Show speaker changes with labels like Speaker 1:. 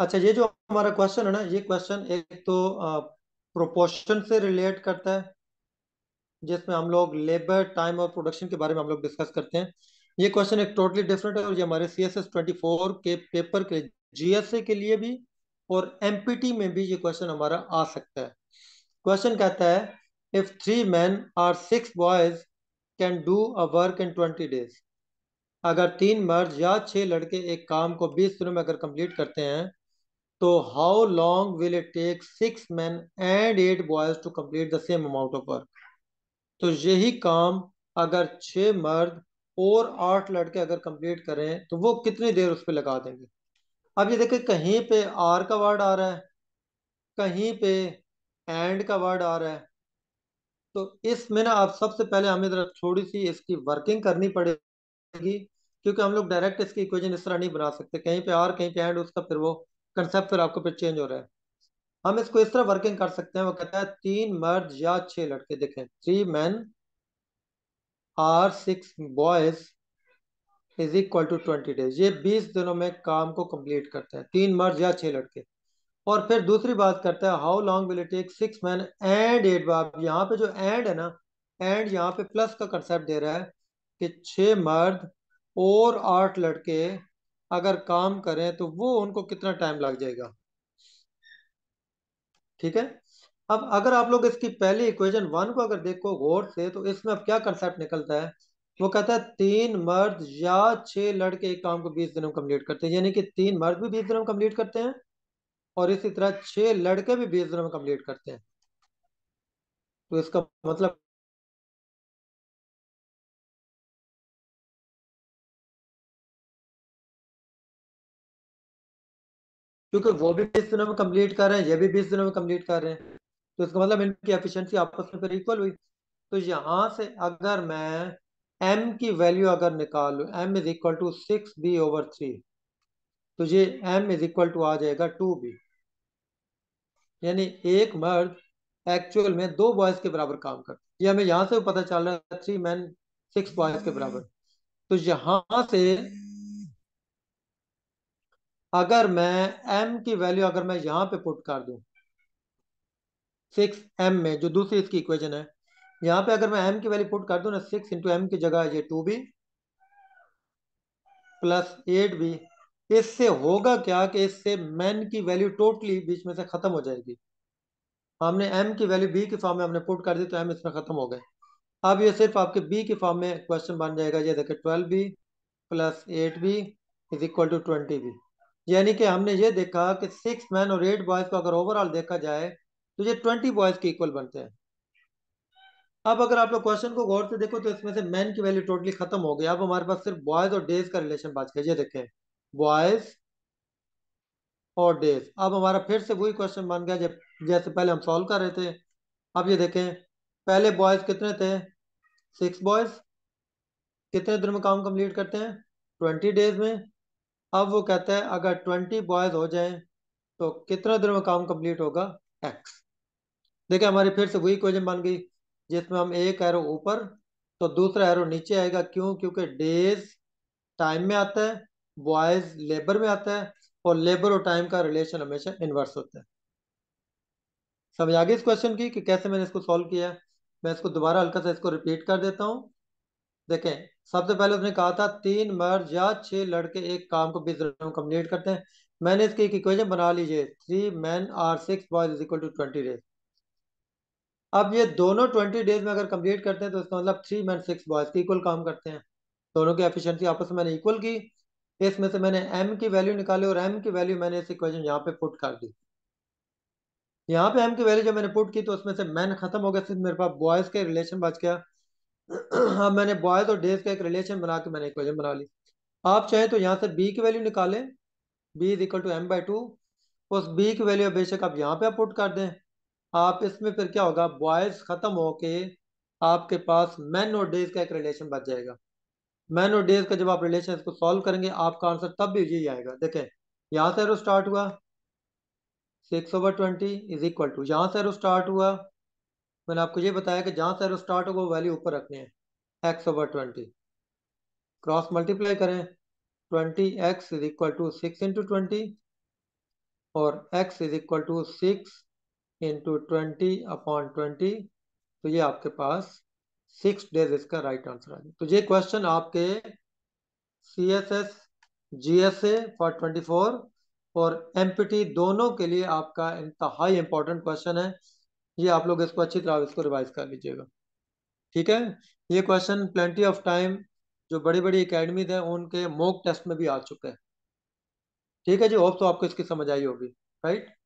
Speaker 1: अच्छा ये जो हमारा क्वेश्चन है ना ये क्वेश्चन एक तो प्रोपोर्शन से रिलेट करता है जिसमें हम लोग लेबर टाइम और प्रोडक्शन के बारे में हम लोग डिस्कस करते हैं ये क्वेश्चन एक टोटली डिफरेंट है और ये हमारे C S S twenty four के पेपर के जीएसए के लिए भी और एमपीटी में भी ये क्वेश्चन हमारा आ सकता है क्वेश्चन कहता है if three man or six boys can do a work in twenty days अगर तीन मर्द या छह लड़के एक काम को बीस दिनों में अगर कंप्लीट करते हैं तो how long will it take six man and eight boys to complete the same amount of work तो यही काम अगर छः मर्द और आठ लड़के अगर कंप्लीट करें तो वो कितनी देर उस पर लगा देंगे अब ये देखिए कहीं पे आर का वर्ड आ रहा है कहीं पे एंड का वर्ड आ रहा है तो इसमें ना आप सबसे पहले हमें जरा थोड़ी सी इसकी वर्किंग करनी पड़ेगी क्योंकि हम लोग डायरेक्ट इसकी इक्वेशन इस तरह नहीं बना सकते कहीं पे आर कहीं पे एंड उसका फिर वो कंसेप्ट फिर आपको पे चेंज हो रहा है हम इसको इस तरह वर्किंग कर सकते हैं वो कहता है तीन मर्द या छह लड़के देखें three man or six boys is equal to twenty days ये बीस दिनों में काम को कंप्लीट करते हैं तीन मर्द या छह लड़के और फिर दूसरी बात करते हैं how long will it take six man and eight boys यहाँ पे जो एंड है ना एंड यहाँ पे प्लस का कंसेप्ट दे रहा है कि छः मर्द और आठ लड़के अगर काम करें तो वो उनको कितना टाइम लग जाएगा ठीक है अब अगर आप लोग इसकी पहली इक्वेशन वन को अगर देखो गौर से तो इसमें अब क्या कंसेप्ट निकलता है वो कहता है तीन मर्द या छह लड़के एक काम को बीस दिनों में कंप्लीट करते हैं यानी कि तीन मर्द भी बीस दिनों में कंप्लीट करते हैं और इसी तरह छह लड़के भी बीस दिनों में कंप्लीट करते हैं तो इसका मतलब क्योंकि वो भी बीस दिनों में कम्प्लीट कर रहे हैं ये भी बीस दिनों में कम्प्लीट कर रहे हैं तो इसका मतलब इनकी एफिशिएंसी आपस में फिर इक्वल हुई तो यहाँ से अगर मैं एम की वैल्यू अगर निकाल लूँ M is equal to six B over three तो ये एम इज इक्वल टू आ जाएगा टू बी यानी एक मर्द एक्चुअल में दो बॉयज के बराबर काम करता है ये हमें यहाँ से पता चल रहा है थ्री मैन सिक्स बॉयज के बराबर तो यहाँ से अगर मैं एम की वैल्यू अगर मैं यहाँ पे पुट कर दूँ सिक्स एम में जो दूसरी इसकी इक्वेशन है यहाँ पे अगर मैं एम की वैल्यू पुट कर दूँ ना सिक्स इंटू एम की जगह ये two B plus eight B इससे होगा क्या कि इससे मैन की वैल्यू टोटली बीच में से ख़त्म हो जाएगी हमने एम की वैल्यू बी के फॉर्म में हमने पुट कर दी तो एम इसमें ख़त्म हो गए अब ये सिर्फ आपके बी के फॉर्म में क्वेश्चन बन जाएगा ये देखिए twelve B plus eight B is equal to twenty B यानी कि हमने ये देखा कि सिक्स मैन और एट बॉयज को अगर ओवरऑल देखा जाए तो ये ट्वेंटी बॉयज के इक्वल बनते हैं अब अगर आप लोग क्वेश्चन को गौर से देखो तो इसमें से मैन की वैल्यू टोटली खत्म हो गई अब हमारे पास सिर्फ बॉयज और डेज का रिलेशन बात करिए देखें बॉयज और डेज अब हमारा फिर से वही क्वेश्चन बन गया जब जैसे पहले हम सॉल्व कर रहे थे अब ये देखें पहले बॉयज कितने थे सिक्स बॉयज कितने दिन में काम कंप्लीट करते हैं ट्वेंटी डेज में अब वो कहता है अगर ट्वेंटी बॉयज हो जाए तो कितना देर में काम कंप्लीट होगा एक्स देखिए हमारी फिर से वही क्वेश्चन बन गई जिसमें हम एक एरो ऊपर तो दूसरा एरो नीचे आएगा क्यों क्योंकि डेज टाइम में आता है बॉयज लेबर में आता है और लेबर और टाइम का रिलेशन हमेशा इन्वर्स होता है समझ आ गई इस क्वेश्चन की कि कैसे मैंने इसको सॉल्व किया है मैं इसको दोबारा हल्का सा इसको रिपीट कर देता हूँ देखें सबसे पहले उसने कहा था तीन मर्द या छह लड़के एक काम को बीस दिनों में कम्प्लीट करते हैं मैंने इसकी एक इक्वेशन बना लीजिए three man or six boys is equal to twenty days अब ये दोनों ट्वेंटी डेज में अगर कम्प्लीट करते हैं तो इसका मतलब थ्री मैन सिक्स बॉयज की इक्वल काम करते हैं दोनों की एफिशिएंसी आपस में मैंने इक्वल की इसमें से मैंने एम की वैल्यू निकाली और एम की वैल्यू मैंने इस इक्वेशन यहाँ पे पुट कर दी यहाँ पे एम की वैल्यू जब मैंने पुट की तो उसमें से मैन खत्म हो गया सिर्फ मेरे पास बॉयज के रिलेशन बच गया अब हाँ, मैंने बॉयज और डेज का एक रिलेशन बना के मैंने इक्वेजन बना ली आप चाहे तो यहाँ से बी की वैल्यू निकालें B is equal to M by two उस बी की वैल्यू बेशक आप यहाँ पे आप पुट कर दें आप इसमें फिर क्या होगा बॉयज खत्म होके आपके पास मैन और डेज का एक रिलेशन बच जाएगा मैन और डेज का जब आप रिलेशन इसको सॉल्व करेंगे आपका आंसर तब भी यही आएगा देखें यहाँ से एरो स्टार्ट हुआ six over twenty is equal to यहाँ से एरो स्टार्ट हुआ मैंने आपको ये बताया कि जहाँ से एरो स्टार्ट होगा वो वैल्यू ऊपर रखनी है X over twenty cross multiply करें twenty X is equal to six into twenty और X is equal to six into twenty upon twenty तो ये आपके पास सिक्स डेज इसका राइट आंसर आ गया तो ये क्वेश्चन आपके C S S G S A for twenty four और एम दोनों के लिए आपका इंतहाई इंपॉर्टेंट क्वेश्चन है ये आप लोग इसको अच्छी तरह इसको रिवाइज कर लीजिएगा ठीक है ये क्वेश्चन प्लेंटी ऑफ टाइम जो बड़ी बड़ी अकेडमी है उनके मोक टेस्ट में भी आ चुके हैं ठीक है जी होप तो आपको इसकी समझ आई होगी राइट